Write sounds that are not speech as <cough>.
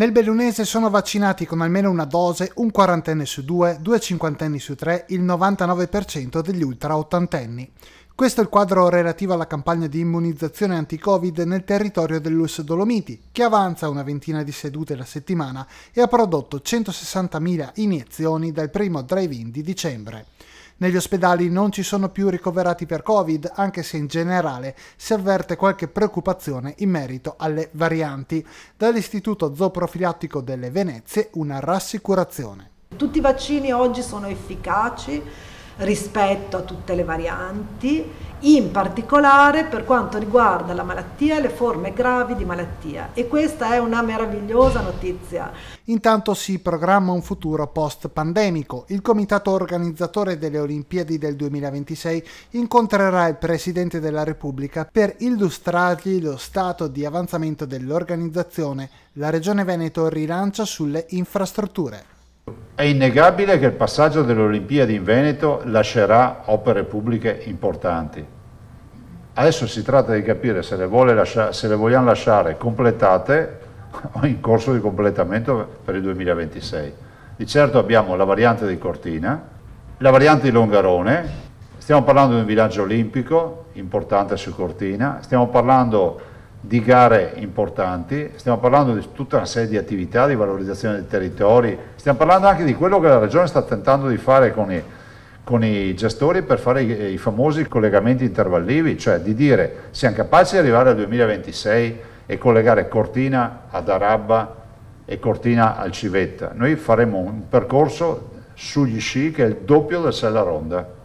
Nel bellunese sono vaccinati con almeno una dose un quarantenne su due, due cinquantenni su tre, il 99% degli ultra ottantenni. Questo è il quadro relativo alla campagna di immunizzazione anti-Covid nel territorio dell'Ulss Dolomiti, che avanza una ventina di sedute la settimana e ha prodotto 160.000 iniezioni dal primo drive-in di dicembre. Negli ospedali non ci sono più ricoverati per Covid, anche se in generale si avverte qualche preoccupazione in merito alle varianti. Dall'Istituto Zooprofilattico delle Venezie una rassicurazione. Tutti i vaccini oggi sono efficaci rispetto a tutte le varianti in particolare per quanto riguarda la malattia e le forme gravi di malattia. E questa è una meravigliosa notizia. Intanto si programma un futuro post-pandemico. Il comitato organizzatore delle Olimpiadi del 2026 incontrerà il Presidente della Repubblica per illustrargli lo stato di avanzamento dell'organizzazione. La Regione Veneto rilancia sulle infrastrutture. È innegabile che il passaggio delle Olimpiadi in Veneto lascerà opere pubbliche importanti. Adesso si tratta di capire se le, lascia, se le vogliamo lasciare completate <laughs> o in corso di completamento per il 2026. Di certo abbiamo la variante di Cortina, la variante di Longarone, stiamo parlando di un villaggio olimpico importante su Cortina, stiamo parlando di gare importanti, stiamo parlando di tutta una serie di attività di valorizzazione dei territori, stiamo parlando anche di quello che la Regione sta tentando di fare con i, con i gestori per fare i, i, famosi collegamenti intervallivi, cioè di dire siamo capaci di arrivare al 2026 e collegare Cortina ad Arabba e Cortina al Civetta. Noi faremo un percorso sugli sci che è il doppio del Sella Ronda